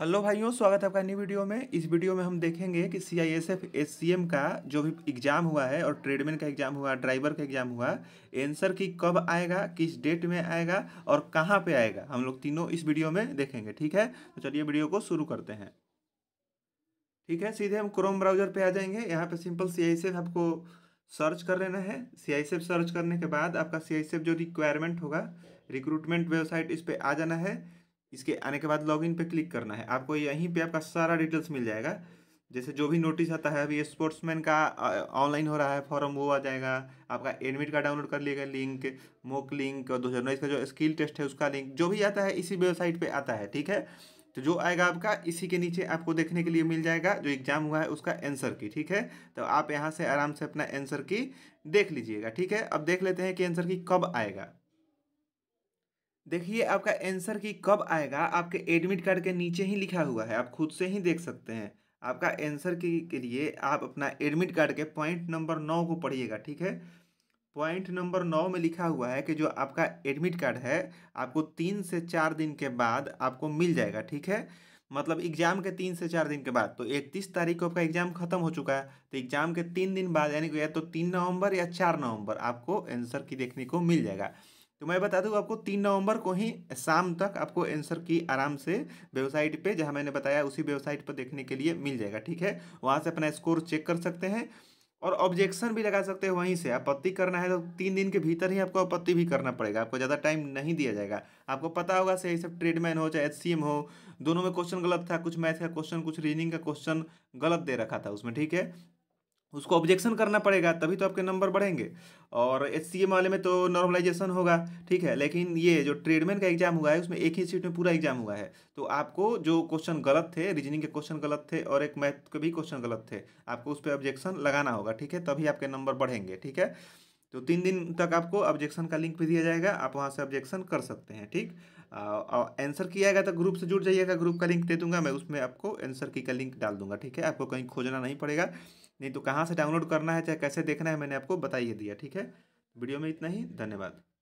hello भाइयों स्वागत है आपका नई वीडियो में इस वीडियो में हम देखेंगे कि C I S F S C M का जो भी एग्ज़ाम हुआ है और ट्रेडमैन का एग्ज़ाम हुआ ड्राइवर का एग्ज़ाम हुआ एंसर की कब आएगा किस डेट में आएगा और कहाँ पे आएगा हम लोग तीनों इस वीडियो में देखेंगे ठीक है तो चलिए वीडियो को शुरू करते हैं ठीक है सीधे हम क्रोम ब्राउजर पर आ जाएंगे यहाँ पर simple C I S F आपको सर्च कर लेना है C I S F search करने के बाद आपका सी आई एस एफ जो रिक्वायरमेंट होगा रिक्रूटमेंट वेबसाइट इस पर आ जाना है इसके आने के बाद लॉगिन पे क्लिक करना है आपको यहीं पे आपका सारा डिटेल्स मिल जाएगा जैसे जो भी नोटिस आता है अभी स्पोर्ट्समैन का ऑनलाइन हो रहा है फॉर्म वो आ जाएगा आपका एडमिट कार्ड डाउनलोड कर लिएगा लिंक मोक लिंक और दो हज़ार का जो स्किल टेस्ट है उसका लिंक जो भी आता है इसी वेबसाइट पे आता है ठीक है तो जो आएगा आपका इसी के नीचे आपको देखने के लिए मिल जाएगा जो एग्जाम हुआ है उसका आंसर की ठीक है तो आप यहाँ से आराम से अपना आंसर की देख लीजिएगा ठीक है अब देख लेते हैं कि आंसर की कब आएगा देखिए आपका आंसर की कब आएगा आपके एडमिट कार्ड के नीचे ही लिखा हुआ है आप खुद से ही देख सकते हैं आपका आंसर की के लिए आप अपना एडमिट कार्ड के पॉइंट नंबर नौ को पढ़िएगा ठीक है पॉइंट नंबर नौ में लिखा हुआ है कि जो आपका एडमिट कार्ड है आपको तीन से चार दिन के बाद आपको मिल जाएगा ठीक है मतलब एग्जाम के तीन से चार दिन के बाद तो इकतीस तारीख को आपका एग्जाम खत्म हो चुका है तो एग्जाम के तीन दिन बाद यानी कि या तो तीन नवंबर या चार नवंबर आपको आंसर की देखने को मिल जाएगा तो मैं बता दूँ आपको तीन नवंबर को ही शाम तक आपको आंसर की आराम से वेबसाइट पे जहाँ मैंने बताया उसी वेबसाइट पर देखने के लिए मिल जाएगा ठीक है वहाँ से अपना स्कोर चेक कर सकते हैं और ऑब्जेक्शन भी लगा सकते हैं वहीं से आपत्ति करना है तो तीन दिन के भीतर ही आपको आपत्ति भी करना पड़ेगा आपको ज़्यादा टाइम नहीं दिया जाएगा आपको पता होगा से सब ट्रेडमैन हो चाहे एच हो दोनों में क्वेश्चन गलत था कुछ मैथ का क्वेश्चन कुछ रीजनिंग का क्वेश्चन गलत दे रखा था उसमें ठीक है उसको ऑब्जेक्शन करना पड़ेगा तभी तो आपके नंबर बढ़ेंगे और एच सी वाले में तो नॉर्मलाइजेशन होगा ठीक है लेकिन ये जो ट्रेडमैन का एग्जाम हुआ है उसमें एक ही सीट में पूरा एग्जाम हुआ है तो आपको जो क्वेश्चन गलत थे रीजनिंग के क्वेश्चन गलत थे और एक मैथ के भी क्वेश्चन गलत थे आपको उस पर ऑब्जेक्शन लगाना होगा ठीक है तभी आपके नंबर बढ़ेंगे ठीक है तो तीन दिन तक आपको ऑब्जेक्शन का लिंक भी दिया जाएगा आप वहाँ से ऑब्जेक्शन कर सकते हैं ठीक और आंसर किया गया तो ग्रुप से जुड़ जाइएगा ग्रुप का लिंक दे दूंगा मैं उसमें आपको आंसर की का लिंक डाल दूंगा ठीक है आपको कहीं खोजना नहीं पड़ेगा नहीं तो कहाँ से डाउनलोड करना है चाहे कैसे देखना है मैंने आपको बता ही दिया ठीक है वीडियो में इतना ही धन्यवाद